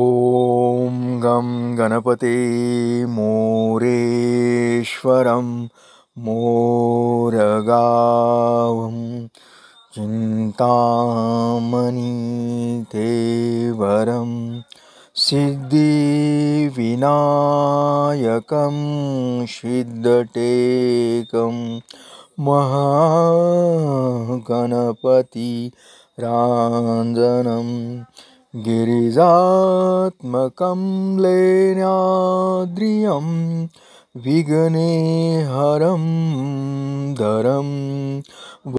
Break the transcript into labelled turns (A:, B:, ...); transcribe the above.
A: ॐ गं गणपते मोरेश्वरं मोरगावं चिन्तामनि वरं सिद्धिविनायकं सिद्धटेकं महागणपति राञ्जनम् लेनाद्रिय लेनाद्रियं विघ्नेहरं धरम